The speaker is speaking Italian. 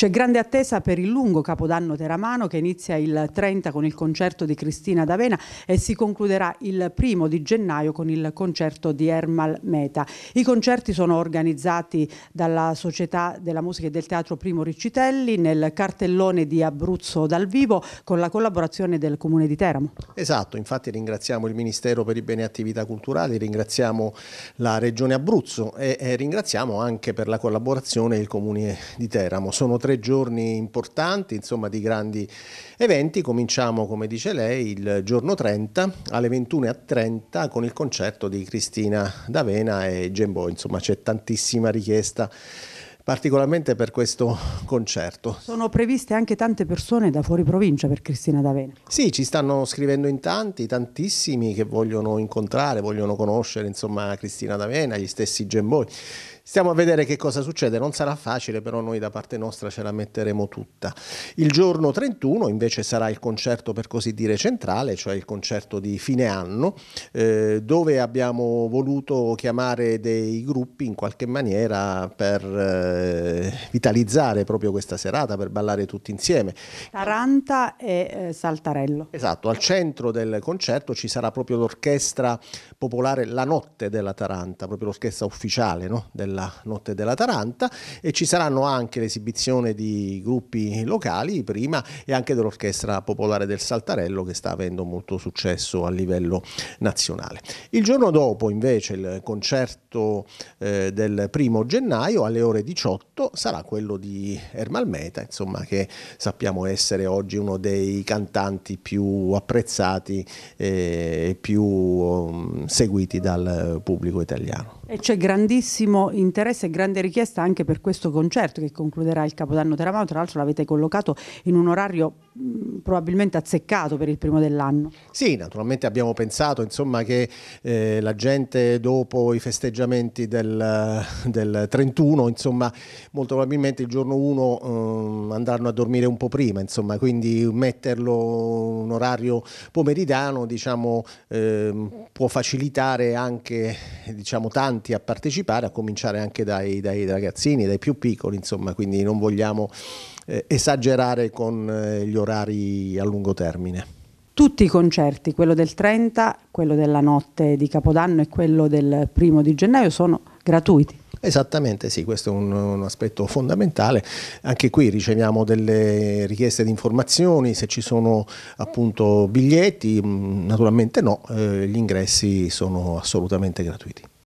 C'è grande attesa per il lungo Capodanno Teramano che inizia il 30 con il concerto di Cristina D'Avena e si concluderà il primo di gennaio con il concerto di Ermal Meta. I concerti sono organizzati dalla Società della Musica e del Teatro Primo Riccitelli nel cartellone di Abruzzo dal vivo con la collaborazione del Comune di Teramo. Esatto, infatti ringraziamo il Ministero per i Beni e Attività Culturali, ringraziamo la Regione Abruzzo e, e ringraziamo anche per la collaborazione il Comune di Teramo. Sono tre tre giorni importanti, insomma di grandi eventi. Cominciamo, come dice lei, il giorno 30 alle 21.30 con il concerto di Cristina D'Avena e Gembo, insomma c'è tantissima richiesta particolarmente per questo concerto. Sono previste anche tante persone da fuori provincia per Cristina D'Avena. Sì, ci stanno scrivendo in tanti, tantissimi che vogliono incontrare, vogliono conoscere insomma Cristina D'Avena, gli stessi Gemboi. Stiamo a vedere che cosa succede, non sarà facile, però noi da parte nostra ce la metteremo tutta. Il giorno 31 invece sarà il concerto per così dire centrale, cioè il concerto di fine anno, eh, dove abbiamo voluto chiamare dei gruppi in qualche maniera per eh, eh, vitalizzare proprio questa serata per ballare tutti insieme. Taranta e eh, Saltarello. Esatto, al centro del concerto ci sarà proprio l'orchestra popolare La Notte della Taranta, proprio l'orchestra ufficiale no? della Notte della Taranta e ci saranno anche l'esibizione di gruppi locali prima e anche dell'orchestra popolare del Saltarello che sta avendo molto successo a livello nazionale. Il giorno dopo invece il concerto eh, del primo gennaio alle ore 18 2018 sarà quello di Ermal Meta, insomma, che sappiamo essere oggi uno dei cantanti più apprezzati eh, e più um, seguiti dal pubblico italiano. E c'è grandissimo interesse e grande richiesta anche per questo concerto che concluderà il Capodanno Teramano, tra l'altro l'avete collocato in un orario mm, probabilmente azzeccato per il primo dell'anno. Sì, naturalmente abbiamo pensato insomma, che eh, la gente dopo i festeggiamenti del, del 31 insomma, molto probabilmente il giorno 1 eh, andranno a dormire un po' prima, insomma, quindi metterlo un orario pomeridiano diciamo, eh, può facilitare anche diciamo, tanti a partecipare, a cominciare anche dai, dai ragazzini, dai più piccoli, insomma, quindi non vogliamo eh, esagerare con eh, gli orari a lungo termine tutti i concerti, quello del 30, quello della notte di Capodanno e quello del primo di gennaio, sono gratuiti. Esattamente sì, questo è un, un, aspetto fondamentale. Anche qui riceviamo delle richieste di informazioni, se ci sono appunto biglietti, mm, naturalmente no, eh, gli ingressi sono assolutamente gratuiti.